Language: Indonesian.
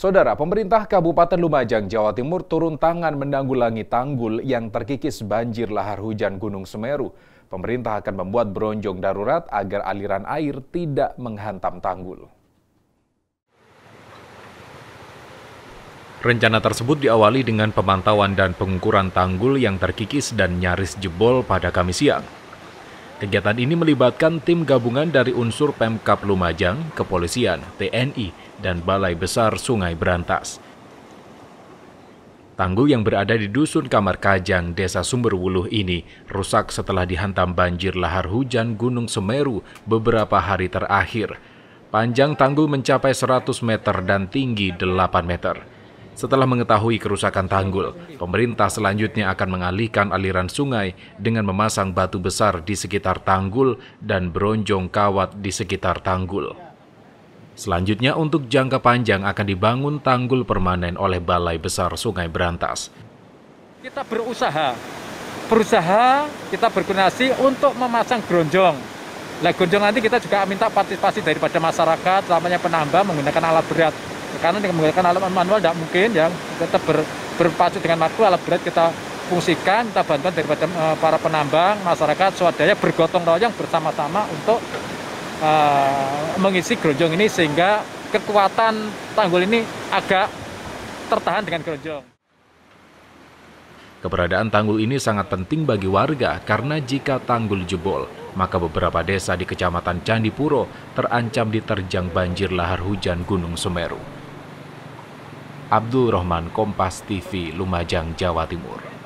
Saudara, pemerintah Kabupaten Lumajang, Jawa Timur turun tangan menanggulangi tanggul yang terkikis banjir lahar hujan Gunung Semeru. Pemerintah akan membuat bronjong darurat agar aliran air tidak menghantam tanggul. Rencana tersebut diawali dengan pemantauan dan pengukuran tanggul yang terkikis dan nyaris jebol pada Kamis siang. Kegiatan ini melibatkan tim gabungan dari unsur Pemkap Lumajang, Kepolisian, TNI, dan Balai Besar Sungai Berantas. Tanggul yang berada di Dusun Kamar Kajang, Desa Sumberwuluh ini rusak setelah dihantam banjir lahar hujan Gunung Semeru beberapa hari terakhir. Panjang tanggul mencapai 100 meter dan tinggi 8 meter. Setelah mengetahui kerusakan tanggul, pemerintah selanjutnya akan mengalihkan aliran sungai dengan memasang batu besar di sekitar tanggul dan bronjong kawat di sekitar tanggul. Selanjutnya untuk jangka panjang akan dibangun tanggul permanen oleh Balai Besar Sungai Berantas. Kita berusaha, berusaha kita berkoordinasi untuk memasang beronjong. Nah, gonjong nanti kita juga minta partisipasi daripada masyarakat, namanya penambah menggunakan alat berat karena dengan menggunakan alat manual tidak mungkin ya tetap ber, berpacu dengan waktu alat berat kita fungsikan kita bantuan daripada uh, para penambang masyarakat swadaya bergotong royong bersama-sama untuk uh, mengisi gerojong ini sehingga kekuatan tanggul ini agak tertahan dengan gerojong. Keberadaan tanggul ini sangat penting bagi warga karena jika tanggul jebol, maka beberapa desa di Kecamatan Candipuro terancam diterjang banjir lahar hujan Gunung Semeru. Abdul Rahman Kompas TV Lumajang Jawa Timur